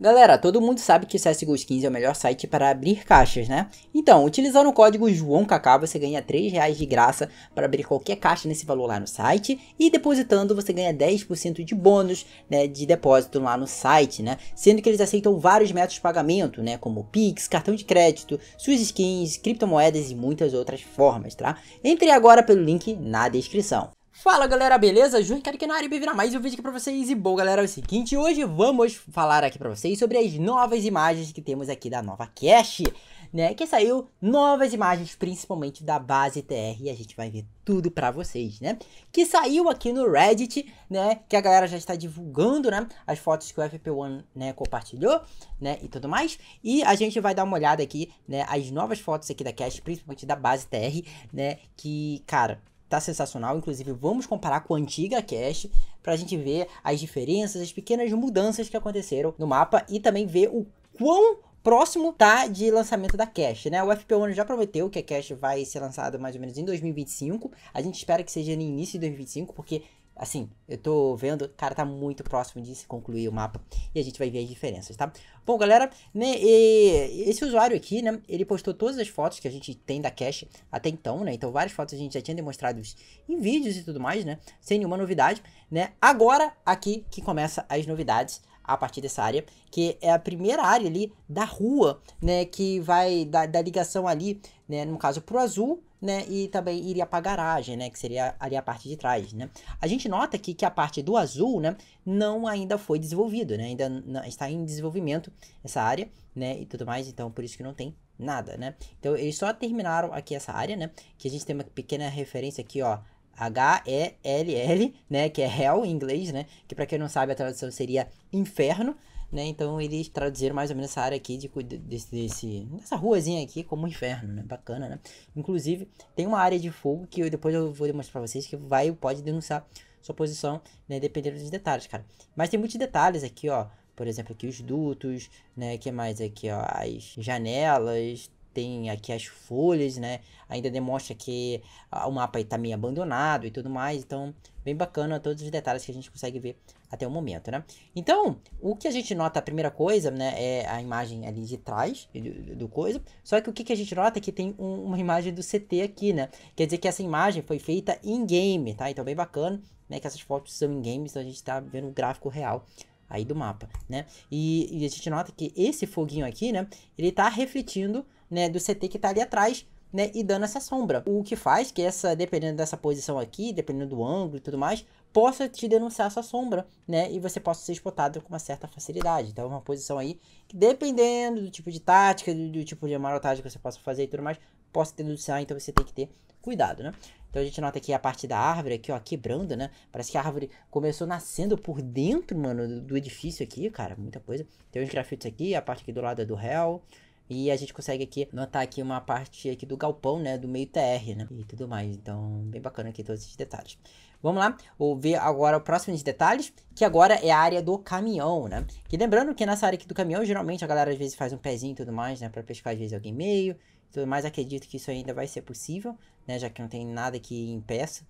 Galera, todo mundo sabe que o CSGO Skins é o melhor site para abrir caixas, né? Então, utilizando o código JoãoKK, você ganha 3 reais de graça para abrir qualquer caixa nesse valor lá no site. E depositando, você ganha 10% de bônus né, de depósito lá no site, né? Sendo que eles aceitam vários métodos de pagamento, né? Como Pix, cartão de crédito, suas skins, criptomoedas e muitas outras formas, tá? Entre agora pelo link na descrição. Fala galera, beleza? Juro que aqui na área e bem-vindo a mais um vídeo aqui pra vocês E bom galera, é o seguinte, hoje vamos falar aqui pra vocês sobre as novas imagens que temos aqui da nova cache né? Que saiu novas imagens, principalmente da base TR E a gente vai ver tudo pra vocês, né? Que saiu aqui no Reddit, né? Que a galera já está divulgando, né? As fotos que o FP1 né, compartilhou, né? E tudo mais E a gente vai dar uma olhada aqui, né? As novas fotos aqui da cache, principalmente da base TR, né? Que, cara tá sensacional. Inclusive, vamos comparar com a antiga cache para a gente ver as diferenças, as pequenas mudanças que aconteceram no mapa e também ver o quão próximo tá de lançamento da cache, né? O FP1 já prometeu que a cache vai ser lançada mais ou menos em 2025. A gente espera que seja no início de 2025, porque Assim, eu tô vendo, cara, tá muito próximo de se concluir o mapa e a gente vai ver as diferenças, tá? Bom, galera, né, esse usuário aqui, né, ele postou todas as fotos que a gente tem da cache até então, né? Então várias fotos a gente já tinha demonstrado em vídeos e tudo mais, né? Sem nenhuma novidade, né? Agora aqui que começa as novidades a partir dessa área, que é a primeira área ali da rua, né, que vai da, da ligação ali, né, no caso pro azul, né? E também iria para a garagem, né? Que seria ali a parte de trás, né? A gente nota aqui que a parte do azul, né? Não ainda foi desenvolvido, né? Ainda está em desenvolvimento essa área, né? E tudo mais, então por isso que não tem nada, né? Então eles só terminaram aqui essa área, né? Que a gente tem uma pequena referência aqui, ó, H-E-L-L, né? Que é Hell em inglês, né? Que para quem não sabe a tradução seria inferno, né? Então eles traduziram mais ou menos essa área aqui de, desse, desse, dessa ruazinha aqui como um inferno, né? Bacana, né? Inclusive, tem uma área de fogo que eu, depois eu vou demonstrar pra vocês que vai pode denunciar sua posição, né? Dependendo dos detalhes, cara. Mas tem muitos detalhes aqui, ó. Por exemplo, aqui os dutos, né? que mais aqui, ó? As janelas, tem aqui as folhas, né? Ainda demonstra que ah, o mapa está meio abandonado e tudo mais. Então, bem bacana todos os detalhes que a gente consegue ver até o momento, né? Então, o que a gente nota, a primeira coisa, né, é a imagem ali de trás do, do coisa. Só que o que, a gente nota é que tem um, uma imagem do CT aqui, né? Quer dizer que essa imagem foi feita em game, tá? Então, bem bacana, né, que essas fotos são em games, então a gente está vendo o gráfico real aí do mapa, né? E, e, a gente nota que esse foguinho aqui, né, ele está refletindo né, do CT que está ali atrás, né, e dando essa sombra. O que faz que essa, dependendo dessa posição aqui, dependendo do ângulo e tudo mais, possa te denunciar sua sombra, né, e você possa ser explotado com uma certa facilidade. Então é uma posição aí que dependendo do tipo de tática, do, do tipo de amarotagem que você possa fazer e tudo mais, possa te denunciar, então você tem que ter cuidado, né? Então a gente nota aqui a parte da árvore aqui, ó, quebrando, né? Parece que a árvore começou nascendo por dentro, mano, do, do edifício aqui, cara, muita coisa. Tem uns grafites aqui, a parte aqui do lado é do réu, e a gente consegue aqui notar aqui uma parte aqui do galpão, né? Do meio TR, né? E tudo mais. Então, bem bacana aqui todos esses detalhes. Vamos lá, vou ver agora o próximo de detalhes, que agora é a área do caminhão, né? Que lembrando que nessa área aqui do caminhão, geralmente a galera às vezes faz um pezinho e tudo mais, né? Pra pescar às vezes alguém meio tudo mais. Acredito que isso ainda vai ser possível, né? Já que não tem nada que impeça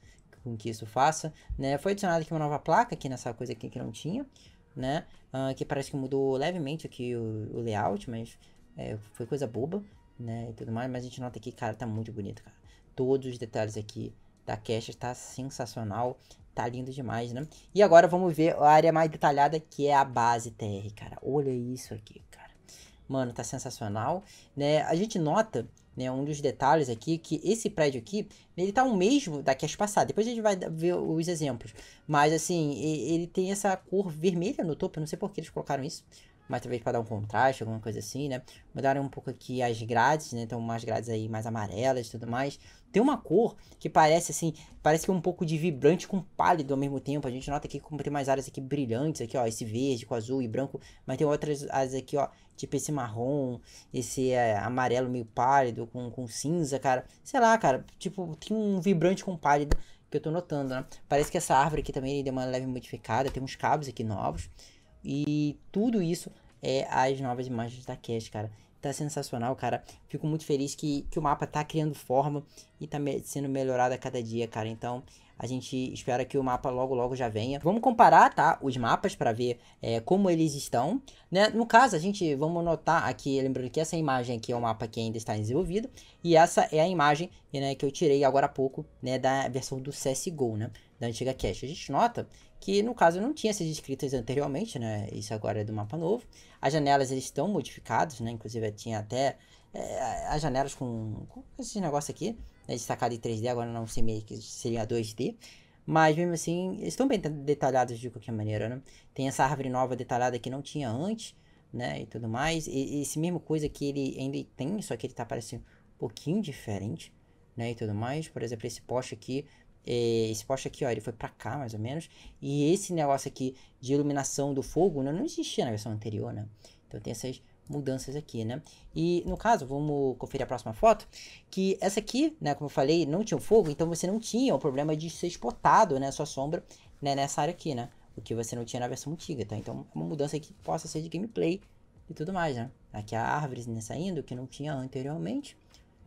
com que isso faça, né? Foi adicionada aqui uma nova placa aqui nessa coisa aqui que não tinha, né? Uh, que parece que mudou levemente aqui o, o layout, mas é, foi coisa boba, né? E tudo mais, mas a gente nota que, cara, tá muito bonito, cara. Todos os detalhes aqui da caixa tá sensacional, tá lindo demais, né? E agora vamos ver a área mais detalhada que é a base TR, cara. Olha isso aqui, cara. Mano, tá sensacional, né? A gente nota né, um dos detalhes aqui, que esse prédio aqui, ele tá o mesmo da caixa passada, depois a gente vai ver os exemplos, mas assim, ele tem essa cor vermelha no topo, não sei por que eles colocaram isso, mas talvez para dar um contraste, alguma coisa assim, né? Mudaram um pouco aqui as grades, né? Então umas grades aí mais amarelas e tudo mais. Tem uma cor que parece assim, parece que é um pouco de vibrante com pálido ao mesmo tempo. A gente nota aqui como tem mais áreas aqui brilhantes aqui, ó, esse verde com azul e branco, mas tem outras áreas aqui, ó, tipo esse marrom, esse é, amarelo meio pálido com, com cinza, cara. Sei lá, cara, tipo, tem um vibrante com pálido que eu tô notando, né? Parece que essa árvore aqui também deu uma leve modificada, tem uns cabos aqui novos. E tudo isso é as novas imagens da Cash, cara. Tá sensacional, cara. Fico muito feliz que, que o mapa tá criando forma e tá me sendo melhorado a cada dia, cara. Então, a gente espera que o mapa logo logo já venha. Vamos comparar, tá? Os mapas para ver é, como eles estão, né? No caso, a gente vamos notar aqui, lembrando que essa imagem aqui é o um mapa que ainda está desenvolvido e essa é a imagem né, que eu tirei agora há pouco, né, da versão do CS:GO, né? da antiga cache. A gente nota que no caso não tinha sido escritas anteriormente, né? Isso agora é do mapa novo. As janelas eles estão modificadas, né? Inclusive tinha até é, as janelas com, com esse negócio aqui, né? destacado em 3D, agora não sei meio que seria 2D. Mas mesmo assim, estão bem detalhados de qualquer maneira, né? Tem essa árvore nova detalhada que não tinha antes, né? E tudo mais. E, e esse mesmo coisa que ele ainda tem, só que ele tá parecendo um pouquinho diferente, né? E tudo mais. Por exemplo, esse poste aqui é, esse poste aqui, ó, ele foi para cá mais ou menos. E esse negócio aqui de iluminação do fogo né, não existia na versão anterior, né? Então tem essas mudanças aqui, né? E no caso, vamos conferir a próxima foto, que essa aqui, né, como eu falei, não tinha o fogo, então você não tinha o problema de ser exportado, né, sua sombra, né, nessa área aqui, né? O que você não tinha na versão antiga, tá? Então é uma mudança que possa ser de gameplay e tudo mais, né? Aqui a árvore né, saindo, que não tinha anteriormente,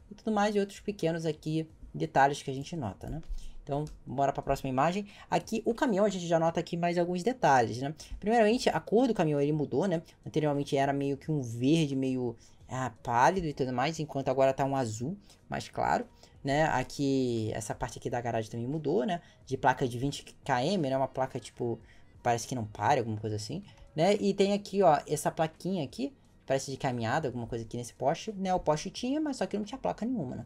e tudo mais, e outros pequenos aqui detalhes que a gente nota, né? Então, bora para a próxima imagem. Aqui, o caminhão, a gente já nota aqui mais alguns detalhes, né? Primeiramente, a cor do caminhão, ele mudou, né? Anteriormente era meio que um verde, meio ah, pálido e tudo mais, enquanto agora tá um azul mais claro, né? Aqui, essa parte aqui da garagem também mudou, né? De placa de 20 km, né? Uma placa, tipo, parece que não pare, alguma coisa assim, né? E tem aqui, ó, essa plaquinha aqui, parece de caminhada, alguma coisa aqui nesse poste, né? O poste tinha, mas só que não tinha placa nenhuma, né?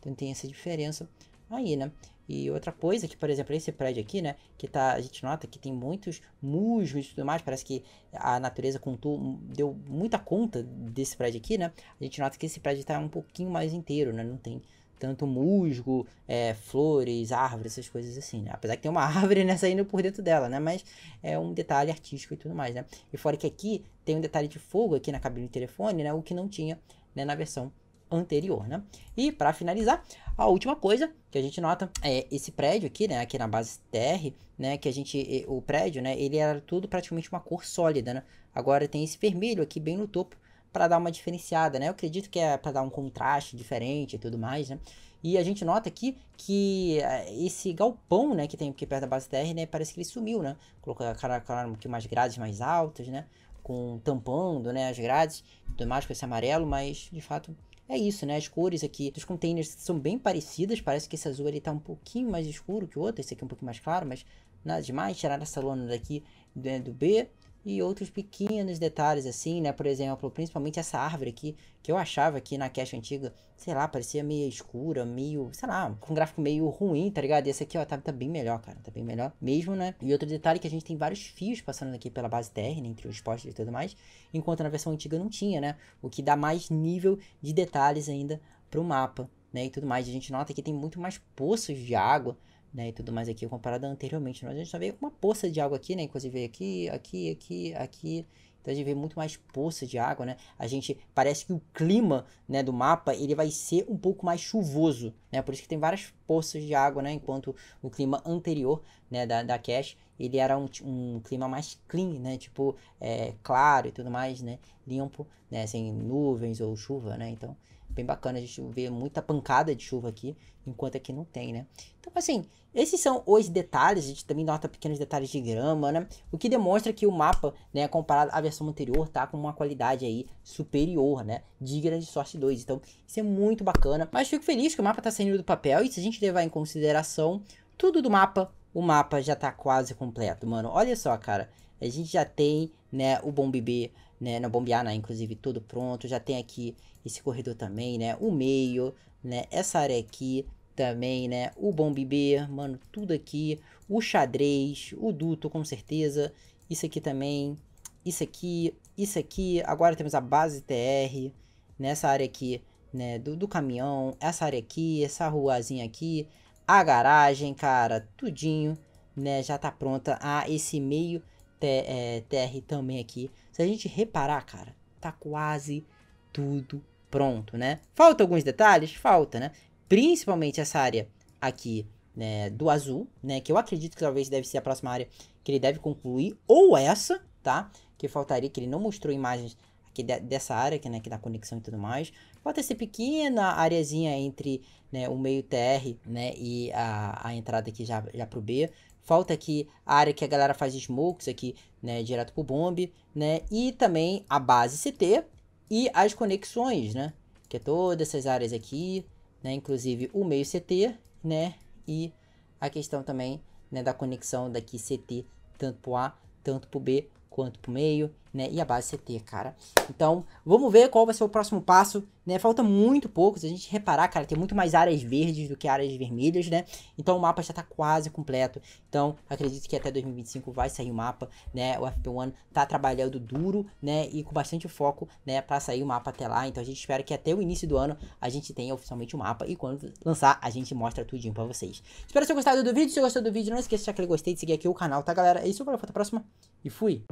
Então tem essa diferença aí, né? E outra coisa que, por exemplo, esse prédio aqui, né, que tá, a gente nota que tem muitos musgos e tudo mais, parece que a natureza contou, deu muita conta desse prédio aqui, né? A gente nota que esse prédio está um pouquinho mais inteiro, né? Não tem tanto musgo, é, flores, árvores, essas coisas assim, né? Apesar que tem uma árvore né, saindo por dentro dela, né? Mas é um detalhe artístico e tudo mais, né? E fora que aqui tem um detalhe de fogo aqui na cabine do telefone, né? O que não tinha né, na versão anterior, né? E para finalizar, a última coisa que a gente nota é esse prédio aqui, né, aqui na base TR, né, que a gente, o prédio, né, ele era tudo praticamente uma cor sólida, né. Agora tem esse vermelho aqui bem no topo para dar uma diferenciada, né. Eu acredito que é para dar um contraste diferente e tudo mais, né. E a gente nota aqui que eh, esse galpão, né, que tem aqui perto da base TR, né, parece que ele sumiu, né. Colocaram aqui umas grades mais altas, né, com tampando, né, as grades, tudo mais com esse amarelo, mas de fato é isso, né? As cores aqui dos containers são bem parecidas, parece que esse azul ele tá um pouquinho mais escuro que o outro, esse aqui é um pouquinho mais claro, mas nada demais, tirar essa lona daqui né, do B, e outros pequenos detalhes assim, né? Por exemplo, principalmente essa árvore aqui, que eu achava que na caixa antiga, sei lá, parecia meio escura, meio, sei lá, com um gráfico meio ruim, tá ligado? E esse aqui, ó, tá, tá bem melhor, cara, tá bem melhor mesmo, né? E outro detalhe é que a gente tem vários fios passando aqui pela base térrea, entre os postes e tudo mais, enquanto na versão antiga não tinha, né? O que dá mais nível de detalhes ainda pro mapa, né? E tudo mais. A gente nota que tem muito mais poços de água, né, e tudo mais aqui comparado anteriormente. Mas né? a gente só tá veio com uma poça de água aqui, né, inclusive aqui, aqui, aqui, aqui. Então a gente vê muito mais poça de água, né? A gente parece que o clima, né, do mapa, ele vai ser um pouco mais chuvoso, né? Por isso que tem várias poças de água, né? Enquanto o clima anterior, né, da, da cache, ele era um, um clima mais clean, né? Tipo, é, claro e tudo mais, né? Limpo, né? Sem nuvens ou chuva, né? Então, bem bacana. A gente vê muita pancada de chuva aqui, enquanto aqui não tem, né? Então, assim, esses são os detalhes. A gente também nota pequenos detalhes de grama, né? O que demonstra que o mapa, né, é comparado à versão anterior, tá com uma qualidade aí superior, né? Digna de Source 2. Então, isso é muito bacana. Mas fico feliz que o mapa tá saindo do papel. E se a gente levar em consideração tudo do mapa, o mapa já tá quase completo, mano. Olha só, cara. A gente já tem né, o bombe né, não Bombiana, inclusive, tudo pronto. Já tem aqui esse corredor também, né, o meio, né, essa área aqui também, né, o bombe B, mano, tudo aqui. O xadrez, o duto, com certeza. Isso aqui também, isso aqui, isso aqui. Agora temos a base TR, nessa né, área aqui, né, do, do caminhão, essa área aqui, essa ruazinha aqui. A garagem, cara, tudinho, né, já tá pronta. Ah, esse meio TR é, também aqui. Se a gente reparar, cara, tá quase tudo pronto, né? Falta alguns detalhes? Falta, né? Principalmente essa área aqui né, do azul, né? Que eu acredito que talvez deve ser a próxima área que ele deve concluir. Ou essa, tá? Que faltaria, que ele não mostrou imagens aqui de, dessa área, que, né, que dá conexão e tudo mais. Falta essa pequena areazinha entre né, o meio TR né, e a, a entrada aqui já, já pro B. Falta aqui a área que a galera faz smokes aqui, né, direto pro bomb, né? E também a base CT e as conexões, né? Que é todas essas áreas aqui, né, inclusive o meio CT, né? E a questão também, né, da conexão daqui CT tanto pro A, tanto pro B quanto pro meio né? E a base CT, cara. Então, vamos ver qual vai ser o próximo passo, né? Falta muito pouco, se a gente reparar, cara, tem muito mais áreas verdes do que áreas vermelhas, né? Então, o mapa já tá quase completo. Então, acredito que até 2025 vai sair o mapa, né? O FP1 tá trabalhando duro, né? E com bastante foco, né? Pra sair o mapa até lá. Então, a gente espera que até o início do ano a gente tenha oficialmente o mapa. E quando lançar, a gente mostra tudinho pra vocês. Espero que vocês tenham gostado do vídeo. Se gostou do vídeo, não esqueça de deixar aquele gostei, de seguir aqui o canal, tá, galera? É isso, valeu, até a próxima e fui!